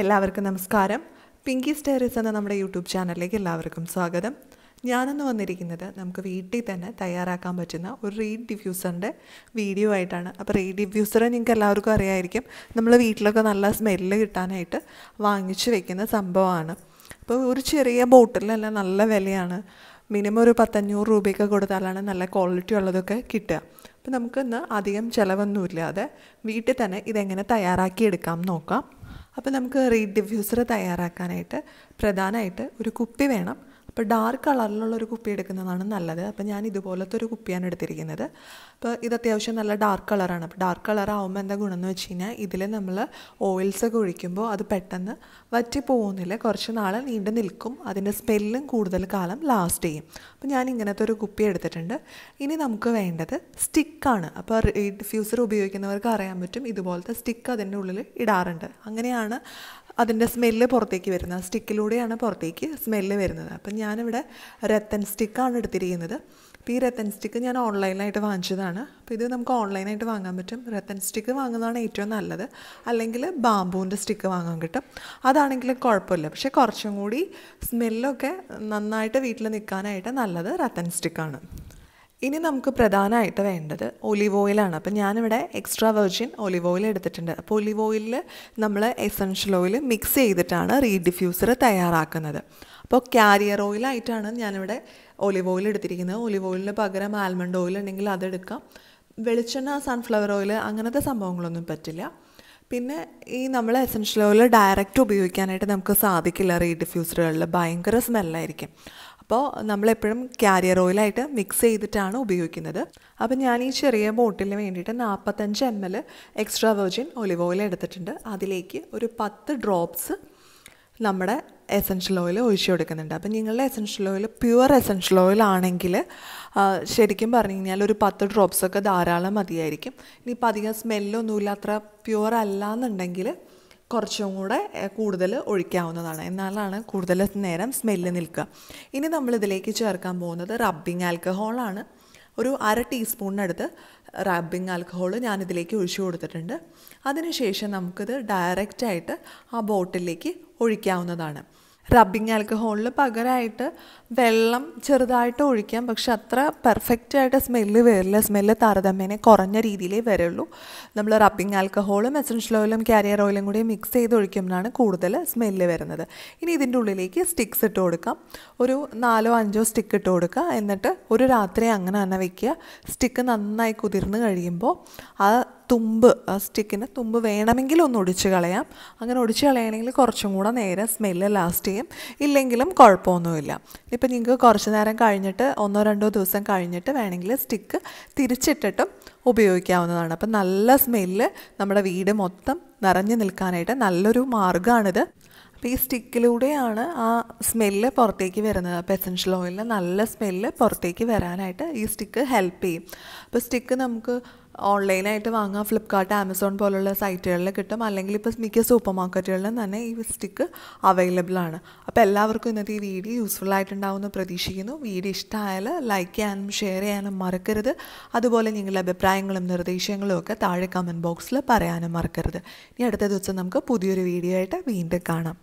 എല്ലാവർക്കും നമസ്കാരം പിങ്കി സ്റ്റേറിസ് എന്ന നമ്മുടെ യൂട്യൂബ് ചാനലിലേക്ക് എല്ലാവർക്കും സ്വാഗതം ഞാനെന്ന് വന്നിരിക്കുന്നത് നമുക്ക് വീട്ടിൽ തന്നെ തയ്യാറാക്കാൻ പറ്റുന്ന ഒരു റീഡ് ഡിഫ്യൂസറിൻ്റെ വീഡിയോ ആയിട്ടാണ് അപ്പോൾ റീഡ് ഡിഫ്യൂസർ നിങ്ങൾക്ക് എല്ലാവർക്കും അറിയായിരിക്കും നമ്മൾ വീട്ടിലൊക്കെ നല്ല സ്മെല്ല് കിട്ടാനായിട്ട് വാങ്ങിച്ചു വെക്കുന്ന സംഭവമാണ് അപ്പോൾ ഒരു ചെറിയ ബോട്ടിലെല്ലാം നല്ല വിലയാണ് മിനിമം ഒരു പത്തഞ്ഞൂറ് രൂപയൊക്കെ കൊടുത്താലാണ് നല്ല ക്വാളിറ്റി ഉള്ളതൊക്കെ കിട്ടുക അപ്പോൾ നമുക്കിന്ന് അധികം ചിലവൊന്നുമില്ലാതെ വീട്ടിൽ തന്നെ ഇതെങ്ങനെ തയ്യാറാക്കിയെടുക്കാം നോക്കാം അപ്പോൾ നമുക്ക് റീഡ് ഡിഫ്യൂസർ തയ്യാറാക്കാനായിട്ട് പ്രധാനമായിട്ട് ഒരു കുപ്പി വേണം അപ്പോൾ ഡാർക്ക് കളറിലുള്ള ഒരു കുപ്പി എടുക്കുന്നതാണ് നല്ലത് അപ്പോൾ ഞാൻ ഇതുപോലത്തെ ഒരു കുപ്പിയാണ് എടുത്തിരിക്കുന്നത് അപ്പോൾ ഇത് അത്യാവശ്യം നല്ല ഡാർക്ക് കളറാണ് അപ്പോൾ ഡാർക്ക് കളർ ആകുമ്പോൾ എന്താ ഗുണം എന്ന് വെച്ച് കഴിഞ്ഞാൽ ഇതിൽ നമ്മൾ ഓയിൽസൊക്കെ ഒഴിക്കുമ്പോൾ അത് പെട്ടെന്ന് വറ്റി പോകുന്നില്ല കുറച്ച് നാൾ നീണ്ടു നിൽക്കും അതിൻ്റെ സ്മെല്ലും കൂടുതൽ കാലം ലാസ്റ്റ് ചെയ്യും അപ്പോൾ ഞാൻ ഇങ്ങനത്തെ ഒരു കുപ്പി എടുത്തിട്ടുണ്ട് ഇനി നമുക്ക് വേണ്ടത് സ്റ്റിക്കാണ് അപ്പോൾ ഡിഫ്യൂസർ ഉപയോഗിക്കുന്നവർക്ക് അറിയാൻ പറ്റും ഇതുപോലത്തെ സ്റ്റിക്ക് അതിൻ്റെ ഉള്ളിൽ ഇടാറുണ്ട് അങ്ങനെയാണ് അതിൻ്റെ സ്മെല്ല് പുറത്തേക്ക് വരുന്നത് സ്റ്റിക്കിലൂടെയാണ് പുറത്തേക്ക് സ്മെല്ല് വരുന്നത് അപ്പം ഞാനിവിടെ രത്തൻ സ്റ്റിക്കാണ് എടുത്തിരിക്കുന്നത് ഈ രത്തൻ സ്റ്റിക്ക് ഞാൻ ഓൺലൈനായിട്ട് വാങ്ങിച്ചതാണ് അപ്പോൾ ഇത് നമുക്ക് ഓൺലൈനായിട്ട് വാങ്ങാൻ പറ്റും രത്തൻ സ്റ്റിക്ക് വാങ്ങുന്നതാണ് ഏറ്റവും നല്ലത് അല്ലെങ്കിൽ ബാമ്പൂവിൻ്റെ സ്റ്റിക്ക് വാങ്ങാൻ കിട്ടും അതാണെങ്കിൽ കുഴപ്പമില്ല പക്ഷേ കുറച്ചും കൂടി സ്മെല്ലൊക്കെ നന്നായിട്ട് വീട്ടിൽ നിൽക്കാനായിട്ട് നല്ലത് രത്തൻ സ്റ്റിക്കാണ് ഇനി നമുക്ക് പ്രധാനമായിട്ട് വേണ്ടത് ഒലിവ് ഓയിലാണ് അപ്പം ഞാനിവിടെ എക്സ്ട്രാ വെർജിൻ ഒലിവ് ഓയിൽ എടുത്തിട്ടുണ്ട് അപ്പോൾ ഒലിവ് ഓയിലിൽ നമ്മൾ എസൻഷ്യൽ ഓയിൽ മിക്സ് ചെയ്തിട്ടാണ് റീഡിഫ്യൂസർ തയ്യാറാക്കുന്നത് അപ്പോൾ കാരിയർ ഓയിലായിട്ടാണ് ഞാനിവിടെ ഒലിവ് ഓയിൽ എടുത്തിരിക്കുന്നത് ഒലിവ് ഓയിലിന് പകരം ആൽമണ്ട് ഓയിൽ ഉണ്ടെങ്കിൽ അതെടുക്കാം വെളിച്ചെണ്ണ സൺഫ്ലവർ ഓയിൽ അങ്ങനത്തെ സംഭവങ്ങളൊന്നും പറ്റില്ല പിന്നെ ഈ നമ്മൾ എസൻഷ്യൽ ഓയിൽ ഡയറക്റ്റ് ഉപയോഗിക്കാനായിട്ട് നമുക്ക് സാധിക്കില്ല റീഡിഫ്യൂസറുകളിൽ ഭയങ്കര സ്മെല്ലായിരിക്കും അപ്പോൾ നമ്മളെപ്പോഴും കാരിയർ ഓയിലായിട്ട് മിക്സ് ചെയ്തിട്ടാണ് ഉപയോഗിക്കുന്നത് അപ്പോൾ ഞാൻ ഈ ചെറിയ ബോട്ടിലിന് വേണ്ടിയിട്ട് നാൽപ്പത്തഞ്ച് M L extra virgin olive oil എടുത്തിട്ടുണ്ട് അതിലേക്ക് ഒരു പത്ത് ഡ്രോപ്സ് നമ്മുടെ എസൻഷ്യൽ ഓയിൽ ഒഴിച്ചു കൊടുക്കുന്നുണ്ട് അപ്പം നിങ്ങളുടെ essential oil pure essential oil ആണെങ്കിൽ ശരിക്കും പറഞ്ഞു കഴിഞ്ഞാൽ ഒരു പത്ത് ഡ്രോപ്സൊക്കെ ധാരാളം മതിയായിരിക്കും ഇനിയിപ്പോൾ അധികം സ്മെല്ലൊന്നുമില്ല അത്ര പ്യുവർ അല്ല എന്നുണ്ടെങ്കിൽ കുറച്ചും കൂടെ കൂടുതൽ ഒഴിക്കാവുന്നതാണ് എന്നാലാണ് കൂടുതൽ നേരം സ്മെല്ല് നിൽക്കുക ഇനി നമ്മളിതിലേക്ക് ചേർക്കാൻ പോകുന്നത് റബ്ബിംഗ് ആൽക്കഹോളാണ് ഒരു അര ടീസ്പൂണിനടുത്ത് റബ്ബിംഗ് ആൽക്കഹോൾ ഞാനിതിലേക്ക് ഒഴിച്ചു കൊടുത്തിട്ടുണ്ട് അതിനുശേഷം നമുക്കിത് ഡയറക്റ്റായിട്ട് ആ ബോട്ടിലേക്ക് ഒഴിക്കാവുന്നതാണ് റബ്ബിങ് ആൽക്കഹോളിൽ പകരമായിട്ട് വെള്ളം ചെറുതായിട്ട് ഒഴിക്കാം പക്ഷെ അത്ര പെർഫെക്റ്റ് ആയിട്ട് സ്മെല്ല് വരില്ല സ്മെല്ല് താരതമ്യേന കുറഞ്ഞ രീതിയിലേ വരുള്ളൂ നമ്മൾ റബ്ബിങ് ആൽക്കഹോളും എസൻഷ്യൽ ഓയിലും കാരിയർ ഓയിലും കൂടി മിക്സ് ചെയ്ത് ഒഴിക്കുമ്പോഴാണ് കൂടുതൽ സ്മെല്ല് വരുന്നത് ഇനി ഇതിൻ്റെ ഉള്ളിലേക്ക് സ്റ്റിക്സ് ഇട്ട് കൊടുക്കാം ഒരു നാലോ അഞ്ചോ സ്റ്റിക്ക് ഇട്ട് കൊടുക്കുക എന്നിട്ട് ഒരു രാത്രി അങ്ങനെ തന്നെ വയ്ക്കുക സ്റ്റിക്ക് നന്നായി കുതിർന്ന് കഴിയുമ്പോൾ ആ തുമ്പ് ആ സ്റ്റിക്കിൻ്റെ തുമ്പ് വേണമെങ്കിൽ ഒന്ന് ഒടിച്ച് കളയാം അങ്ങനെ ഒടിച്ച് കളയണമെങ്കിൽ കുറച്ചും കൂടെ നേരെ സ്മെല്ല് ലാസ്റ്റ് ചെയ്യും ഇല്ലെങ്കിലും കുഴപ്പമൊന്നുമില്ല ഇപ്പം നിങ്ങൾക്ക് കുറച്ച് നേരം കഴിഞ്ഞിട്ട് ഒന്നോ രണ്ടോ ദിവസം കഴിഞ്ഞിട്ട് വേണമെങ്കിൽ സ്റ്റിക്ക് തിരിച്ചിട്ടിട്ടും ഉപയോഗിക്കാവുന്നതാണ് അപ്പം നല്ല സ്മെല്ല് നമ്മുടെ വീട് മൊത്തം നിറഞ്ഞു നിൽക്കാനായിട്ട് നല്ലൊരു മാർഗ്ഗമാണിത് അപ്പോൾ ഈ സ്റ്റിക്കിലൂടെയാണ് ആ സ്മെല്ല് പുറത്തേക്ക് വരുന്നത് അപ്പോൾ എസൻഷ്യൽ ഓയിലിൽ നല്ല സ്മെല്ല് പുറത്തേക്ക് വരാനായിട്ട് ഈ സ്റ്റിക്ക് ഹെൽപ്പ് ചെയ്യും അപ്പോൾ സ്റ്റിക്ക് നമുക്ക് ഓൺലൈനായിട്ട് വാങ്ങാം ഫ്ലിപ്കാർട്ട് ആമസോൺ പോലുള്ള സൈറ്റുകളിൽ കിട്ടും അല്ലെങ്കിൽ ഇപ്പോൾ മിക്ക സൂപ്പർ മാർക്കറ്റുകളിലും തന്നെ ഈ സ്റ്റിക്ക് അവൈലബിൾ ആണ് അപ്പോൾ എല്ലാവർക്കും ഇന്നത്തെ ഈ വീഡിയോ യൂസ്ഫുൾ ആയിട്ടുണ്ടാവുമെന്ന് പ്രതീക്ഷിക്കുന്നു വീഡിയോ ഇഷ്ടമായാൽ ലൈക്ക് ചെയ്യാനും ഷെയർ ചെയ്യാനും മറക്കരുത് അതുപോലെ നിങ്ങളുടെ അഭിപ്രായങ്ങളും നിർദ്ദേശങ്ങളും ഒക്കെ താഴെ കമൻറ്റ് ബോക്സിൽ പറയാനും മറക്കരുത് ഇനി അടുത്ത ദിവസം നമുക്ക് പുതിയൊരു വീഡിയോ ആയിട്ട് വീണ്ടും കാണാം